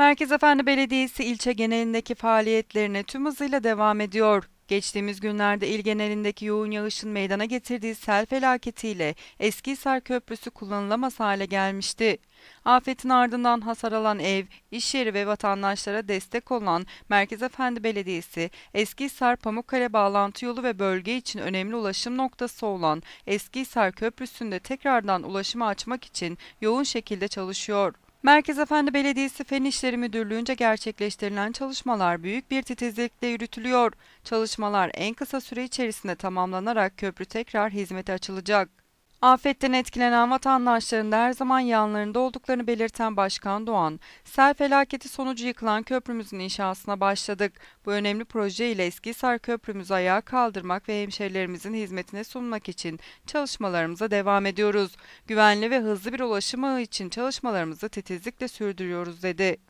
Merkez Efendi Belediyesi ilçe genelindeki faaliyetlerine tüm hızıyla devam ediyor. Geçtiğimiz günlerde il genelindeki yoğun yağışın meydana getirdiği sel felaketiyle Eskihisar Köprüsü kullanılamaz hale gelmişti. Afetin ardından hasar alan ev, iş yeri ve vatandaşlara destek olan Merkez Efendi Belediyesi, Eskihisar Pamukkale bağlantı yolu ve bölge için önemli ulaşım noktası olan Eskihisar Köprüsü'nde tekrardan ulaşımı açmak için yoğun şekilde çalışıyor. Merkez Efendi Belediyesi Fen İşleri Müdürlüğü'nce gerçekleştirilen çalışmalar büyük bir titizlikle yürütülüyor. Çalışmalar en kısa süre içerisinde tamamlanarak köprü tekrar hizmete açılacak. Afetten etkilenen vatandaşların da her zaman yanlarında olduklarını belirten Başkan Doğan, sel felaketi sonucu yıkılan köprümüzün inşasına başladık. Bu önemli proje ile sar Köprümüzü ayağa kaldırmak ve hemşerilerimizin hizmetine sunmak için çalışmalarımıza devam ediyoruz. Güvenli ve hızlı bir ulaşımı için çalışmalarımızı titizlikle sürdürüyoruz dedi.